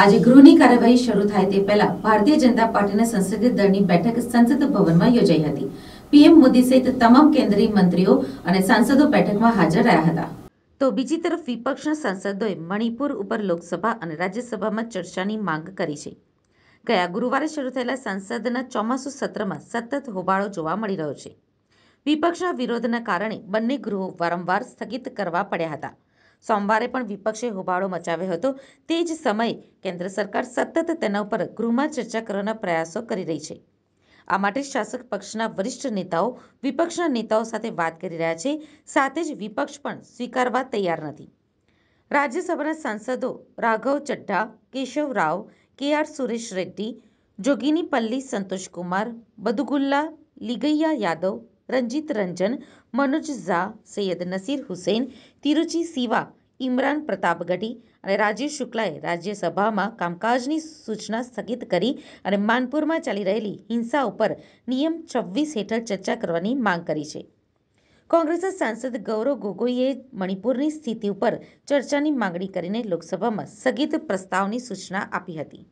આજે ગૃહની કાર્યવાહી શરૂ થાય તે પહેલા ભારતીય જનતા પાર્ટીના સંસદીય દળની બેઠક સંસદ ભવનમાં યોજાઈ હતી પીએમ મોદી સહિત તમામ કેન્દ્રીય મંત્રીઓ અને સાંસદો બેઠકમાં હાજર રહ્યા હતા તો બીજી તરફ વિપક્ષના સાંસદોએ મણિપુર ઉપર લોકસભા અને રાજ્યસભામાં ચર્ચાની માંગ કરી છે ગયા ગુરુવારે શરૂ થયેલા સંસદના ચોમાસુ સત્રમાં સતત હોબાળો જોવા મળી રહ્યો છે વિપક્ષના વિરોધના કારણે બંને ગૃહો વારંવાર સ્થગિત કરવા પડ્યા હતા સોમવારે પણ વિપક્ષે હોબાળો મચાવ્યો હતો તે જ સમયે કેન્દ્ર સરકાર સતત તેના ઉપર ગૃહમાં ચર્ચા કરવાના પ્રયાસો કરી રહી છે આ માટે શાસક પક્ષના વરિષ્ઠ નેતાઓ વિપક્ષના નેતાઓ સાથે વાત કરી રહ્યા છે સાથે જ વિપક્ષ પણ સ્વીકારવા તૈયાર નથી રાજ્યસભાના સાંસદો Raghav ચડ્ઢા Keshava Rao K R Suresh Reddy Joginipally Santosh Kumar Badugula Lingaiah Yadav Ranjeet Ranjan Manoj Jha Syed Nasir Hussain Tiruchi Siva Imran Pratapgarhi અને રાજીવ શુક્લાએ રાજ્યસભામાં કામકાજની સૂચના સ્થગિત કરી અને માનપુરમાં ચાલી રહેલી હિંસા ઉપર નિયમ છવ્વીસ હેઠળ ચર્ચા કરવાની માંગ કરી છે કોંગ્રેસના સાંસદ ગૌરવ ગોગોઈએ મણિપુરની સ્થિતિ ઉપર ચર્ચાની માંગણી કરીને લોકસભામાં સ્થગિત પ્રસ્તાવની સૂચના આપી હતી